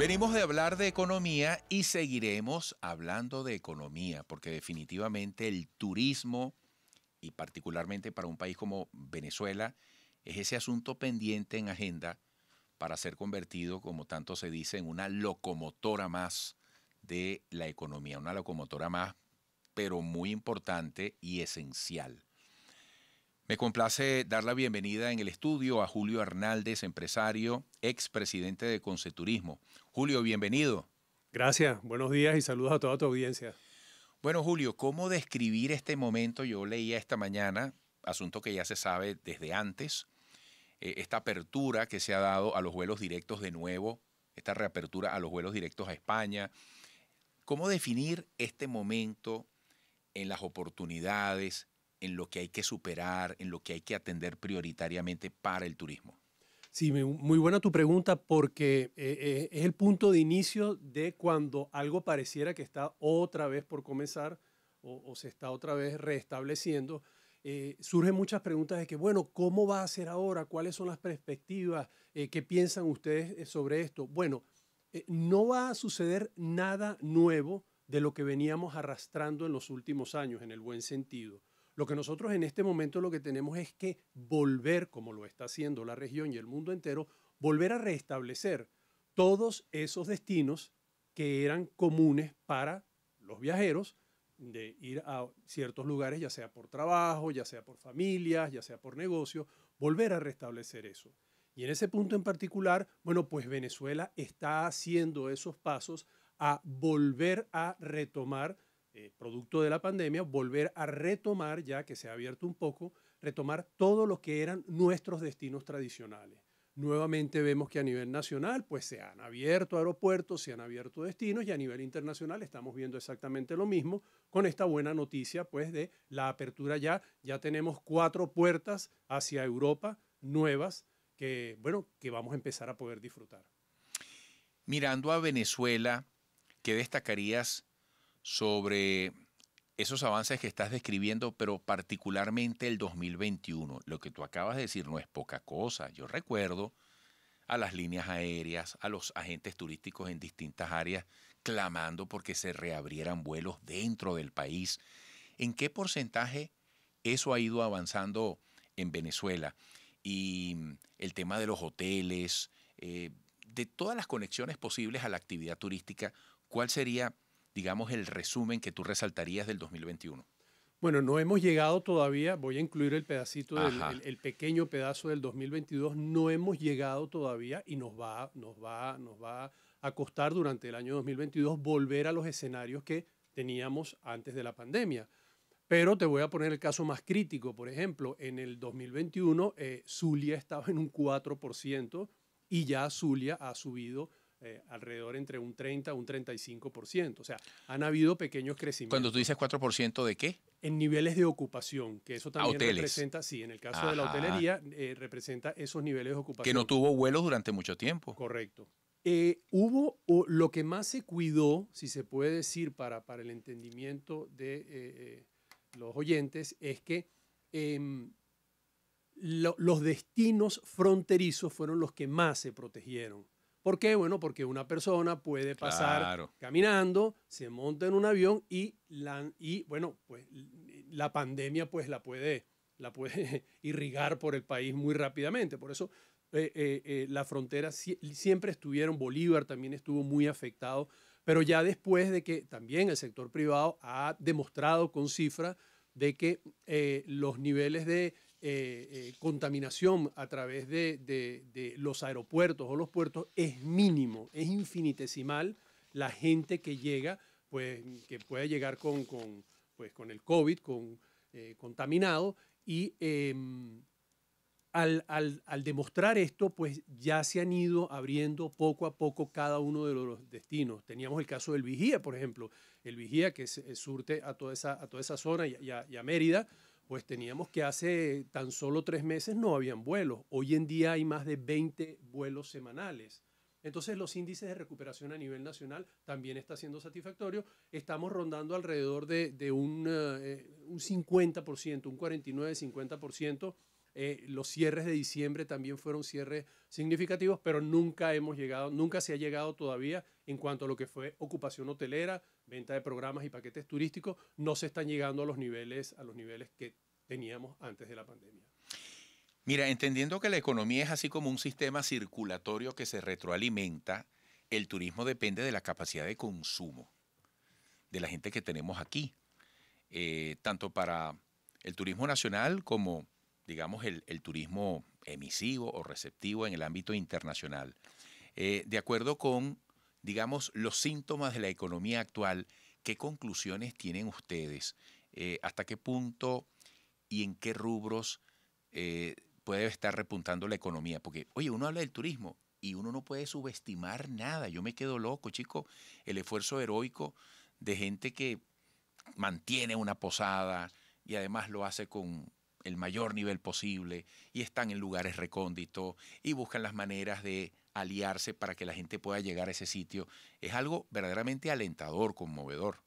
Venimos de hablar de economía y seguiremos hablando de economía, porque definitivamente el turismo, y particularmente para un país como Venezuela, es ese asunto pendiente en agenda para ser convertido, como tanto se dice, en una locomotora más de la economía, una locomotora más, pero muy importante y esencial. Me complace dar la bienvenida en el estudio a Julio Hernández, empresario, ex presidente de Conceturismo. Julio, bienvenido. Gracias, buenos días y saludos a toda tu audiencia. Bueno, Julio, ¿cómo describir este momento? Yo leía esta mañana, asunto que ya se sabe desde antes, eh, esta apertura que se ha dado a los vuelos directos de nuevo, esta reapertura a los vuelos directos a España. ¿Cómo definir este momento en las oportunidades, en lo que hay que superar, en lo que hay que atender prioritariamente para el turismo? Sí, muy buena tu pregunta porque eh, eh, es el punto de inicio de cuando algo pareciera que está otra vez por comenzar o, se está otra vez restableciendo. Eh, surgen muchas preguntas de que, bueno, ¿cómo va a ser ahora? ¿Cuáles son las perspectivas? ¿Qué piensan ustedes sobre esto? Bueno, no va a suceder nada nuevo de lo que veníamos arrastrando en los últimos años, en el buen sentido. Lo que nosotros en este momento lo que tenemos es que volver, como lo está haciendo la región y el mundo entero, volver a restablecer todos esos destinos que eran comunes para los viajeros de ir a ciertos lugares, ya sea por trabajo, ya sea por familias, ya sea por negocio, volver a restablecer eso. Y en ese punto en particular, bueno, pues Venezuela está haciendo esos pasos a volver a retomar eh, producto de la pandemia, volver a retomar, ya que se ha abierto un poco, retomar todo lo que eran nuestros destinos tradicionales. Nuevamente vemos que a nivel nacional, pues se han abierto aeropuertos, se han abierto destinos y a nivel internacional estamos viendo exactamente lo mismo con esta buena noticia, pues de la apertura ya, ya tenemos cuatro puertas hacia Europa nuevas que, bueno, que vamos a empezar a poder disfrutar. Mirando a Venezuela, ¿qué destacarías sobre esos avances que estás describiendo, pero particularmente el 2021. Lo que tú acabas de decir no es poca cosa. Yo recuerdo a las líneas aéreas, a los agentes turísticos en distintas áreas, clamando porque se reabrieran vuelos dentro del país. ¿En qué porcentaje eso ha ido avanzando en Venezuela? Y mm, el tema de los hoteles, eh, de todas las conexiones posibles a la actividad turística, ¿cuál sería digamos, el resumen que tú resaltarías del 2021? Bueno, no hemos llegado todavía, voy a incluir el pedacito, del, el, pequeño pedazo del 2022, no hemos llegado todavía y nos va, nos, va, nos va a costar durante el año 2022 volver a los escenarios que teníamos antes de la pandemia. Pero te voy a poner el caso más crítico. Por ejemplo, en el 2021 eh, Zulia estaba en un 4% y ya Zulia ha subido eh, alrededor entre un 30 y un 35%. O sea, han habido pequeños crecimientos. Cuando tú dices 4% de qué? En niveles de ocupación, que eso también Hoteles. representa, sí, en el caso de la hotelería, eh, representa esos niveles de ocupación. Que no tuvo vuelos durante mucho tiempo. Correcto. Eh, hubo lo que más se cuidó, si se puede decir, para, para el entendimiento de los oyentes, es que em, los destinos fronterizos fueron los que más se protegieron. ¿Por qué? Bueno, porque una persona puede pasar caminando, se monta en un avión y, la, y bueno, pues la pandemia pues la puede, la puede irrigar por el país muy rápidamente. Por eso eh, eh, eh, la frontera siempre estuvieron, Bolívar también estuvo muy afectado, pero ya después de que también el sector privado ha demostrado con cifras de que los niveles de eh, eh, contaminación a través de, los aeropuertos o los puertos es mínimo, es infinitesimal la gente que llega, pues que puede llegar con, pues, con el COVID, con, eh, contaminado, y em, al, demostrar esto, pues ya se han ido abriendo poco a poco cada uno de los destinos. Teníamos el caso del Vigía, por ejemplo, el Vigía que surte a toda esa, zona y a Mérida, pues teníamos que hace tan solo tres meses no habían vuelos. Hoy en día hay más de 20 vuelos semanales. Entonces los índices de recuperación a nivel nacional también está siendo satisfactorio. Estamos rondando alrededor de, un, eh, un 50%, un 49-50%. Eh, los cierres de diciembre también fueron cierres significativos, pero nunca hemos llegado, nunca se ha llegado todavía en cuanto a lo que fue ocupación hotelera, venta de programas y paquetes turísticos, no se están llegando a los niveles, a los niveles que teníamos antes de la pandemia. Mira, entendiendo que la economía es así como un sistema circulatorio que se retroalimenta, el turismo depende de la capacidad de consumo de la gente que tenemos aquí, eh, tanto para el turismo nacional como, digamos, el, turismo emisivo o receptivo en el ámbito internacional. Eh, de acuerdo con digamos, los síntomas de la economía actual, ¿qué conclusiones tienen ustedes? Eh, ¿Hasta qué punto y en qué rubros eh, puede estar repuntando la economía? Porque, oye, uno habla del turismo y uno no puede subestimar nada. Yo me quedo loco, chico, el esfuerzo heroico de gente que mantiene una posada y además lo hace con el mayor nivel posible y están en lugares recónditos y buscan las maneras de aliarse para que la gente pueda llegar a ese sitio. Es algo verdaderamente alentador, conmovedor.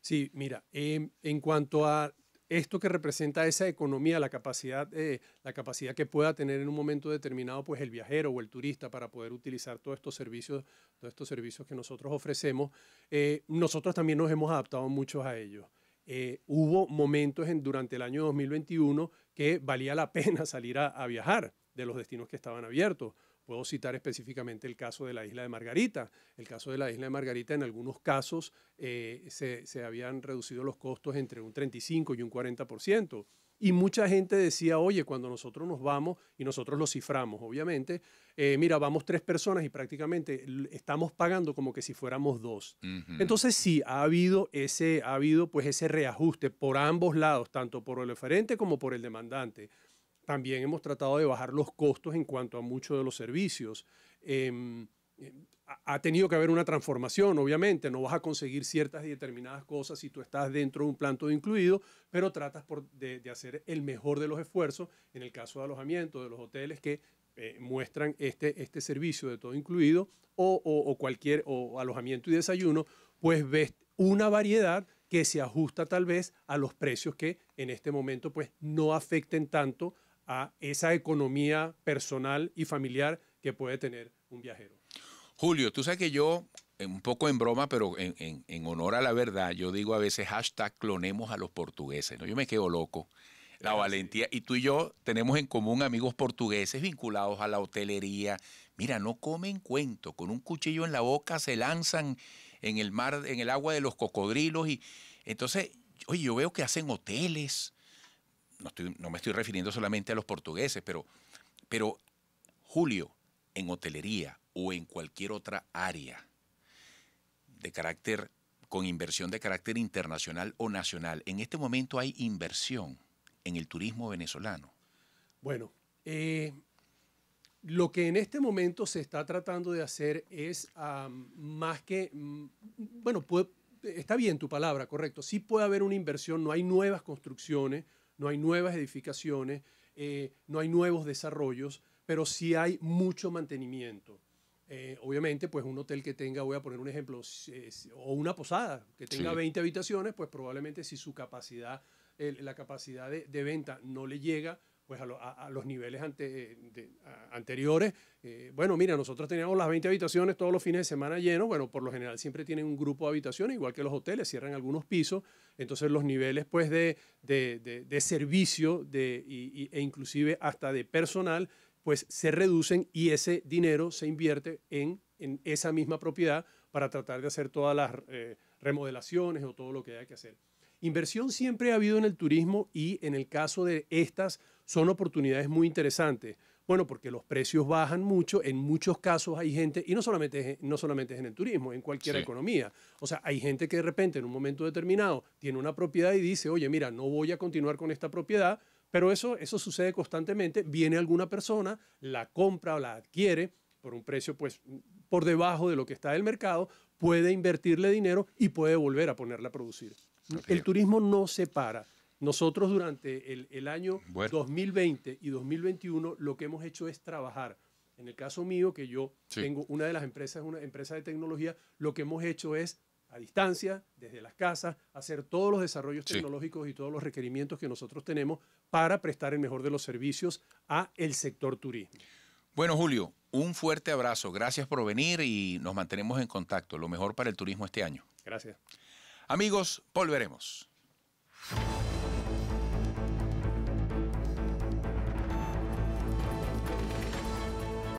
Sí, mira, em, en cuanto a esto que representa esa economía, la capacidad, eh, la capacidad que pueda tener en un momento determinado pues el viajero o el turista para poder utilizar todos estos servicios, todos estos servicios que nosotros ofrecemos, eh, nosotros también nos hemos adaptado mucho a ellos. Eh, hubo momentos durante el año 2021 que valía la pena salir a, viajar de los destinos que estaban abiertos. Puedo citar específicamente el caso de la isla de Margarita. El caso de la isla de Margarita, en algunos casos, eh, se, se, habían reducido los costos entre un 35 y un 40%. Y mucha gente decía, oye, cuando nosotros nos vamos, y nosotros lo ciframos, obviamente, eh, mira, vamos tres personas y prácticamente estamos pagando como que si fuéramos dos. Entonces sí, ha habido, ese, ha habido pues ese reajuste por ambos lados, tanto por el oferente como por el demandante. También hemos tratado de bajar los costos en cuanto a muchos de los servicios. Em, eh, ha tenido que haber una transformación, obviamente, no vas a conseguir ciertas y determinadas cosas si tú estás dentro de un plan todo incluido, pero tratas por de, hacer el mejor de los esfuerzos, en el caso de alojamiento, de los hoteles que eh, muestran este, este servicio de todo incluido, o, o cualquier o alojamiento y desayuno, pues ves una variedad que se ajusta tal vez a los precios que en este momento pues no afecten tanto a esa economía personal y familiar que puede tener un viajero. Julio, tú sabes que yo, eh, un poco en broma, pero en, honor a la verdad, yo digo a veces hashtag clonemos a los portugueses. Yo me quedo loco. La valentía. Y tú y yo tenemos en común amigos portugueses vinculados a la hotelería. Mira, no comen cuento. Con un cuchillo en la boca se lanzan en el mar, en el agua de los cocodrilos. Y entonces, oye, yo veo que hacen hoteles. No, me estoy refiriendo solamente a los portugueses, pero, pero Julio, en hotelería, o en cualquier otra área de carácter con inversión de carácter internacional o nacional. En este momento hay inversión en el turismo venezolano. Bueno, eh, lo que en este momento se está tratando de hacer es más que, mm, bueno, está bien tu palabra, correcto, sí puede haber una inversión, no hay nuevas construcciones, no hay nuevas edificaciones, eh, no hay nuevos desarrollos, pero sí hay mucho mantenimiento. Eh, obviamente, pues un hotel que tenga, voy a poner un ejemplo, o una posada que tenga 20 habitaciones, pues probablemente si su capacidad, la capacidad de, venta no le llega pues a, los niveles anteriores, eh, bueno, mira, nosotros teníamos las 20 habitaciones todos los fines de semana llenos, bueno, por lo general siempre tienen un grupo de habitaciones, igual que los hoteles, cierran algunos pisos, entonces los niveles pues de, de servicio e inclusive hasta de personal pues se reducen y ese dinero se invierte en, esa misma propiedad para tratar de hacer todas las eh, remodelaciones o todo lo que haya que hacer. Inversión siempre ha habido en el turismo y en el caso de estas son oportunidades muy interesantes. Bueno, porque los precios bajan mucho, en muchos casos hay gente, y no solamente, no solamente es en el turismo, en cualquier economía. O sea, hay gente que de repente en un momento determinado tiene una propiedad y dice, oye, mira, no voy a continuar con esta propiedad, pero eso, eso sucede constantemente. Viene alguna persona, la compra o la adquiere por un precio pues por debajo de lo que está del mercado, puede invertirle dinero y puede volver a ponerla a producir. El turismo no se para. Nosotros durante el, el año 2020 y 2021 lo que hemos hecho es trabajar. En el caso mío, que yo tengo una de las empresas, una empresa de tecnología, lo que hemos hecho es a distancia, desde las casas, hacer todos los desarrollos tecnológicos y todos los requerimientos que nosotros tenemos para prestar el mejor de los servicios a el sector turismo. Bueno, Julio, un fuerte abrazo. Gracias por venir y nos mantenemos en contacto. Lo mejor para el turismo este año. Gracias. Amigos, volveremos.